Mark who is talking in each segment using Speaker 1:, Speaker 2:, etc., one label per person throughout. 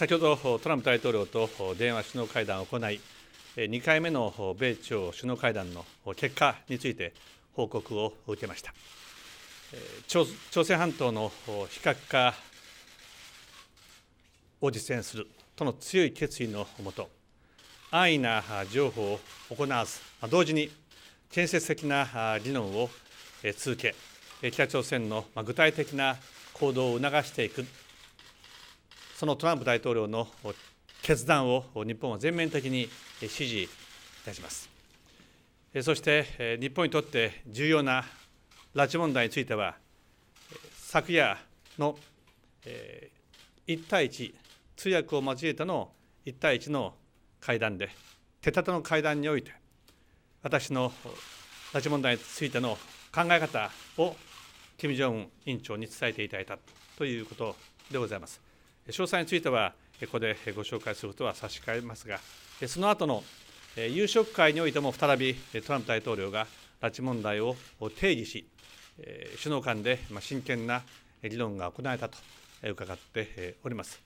Speaker 1: 先ほどトランプ大統領と電話首脳会談を行い、2回目の米朝首脳会談の結果について報告を受けました。朝鮮半島の非核化を実践するとの強い決意のもと、安易な情報を行わず、同時に建設的な議論を続け、北朝鮮の具体的な行動を促していくそのトランプ大統領の決断を日本は全面的に支持いたします。そして日本にとって重要な拉致問題については、昨夜の1対1、通訳を交えての1対1の会談で、手立ての会談において、私の拉致問題についての考え方を金正恩委員長に伝えていただいたということでございます。詳細についてはここでご紹介することは差し控えますがその後の夕食会においても再びトランプ大統領が拉致問題を定義し首脳間で真剣な議論が行われたと伺っております。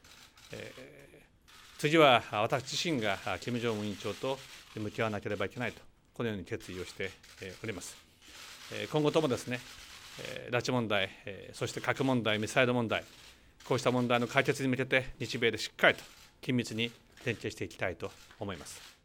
Speaker 1: 次は私自身が金正恩委員長と向き合わなければいけないとこのように決意をしております。今後ともですね拉致問題そして核問題ミサイル問題こうした問題の解決に向けて、日米でしっかりと緊密に連携していきたいと思います。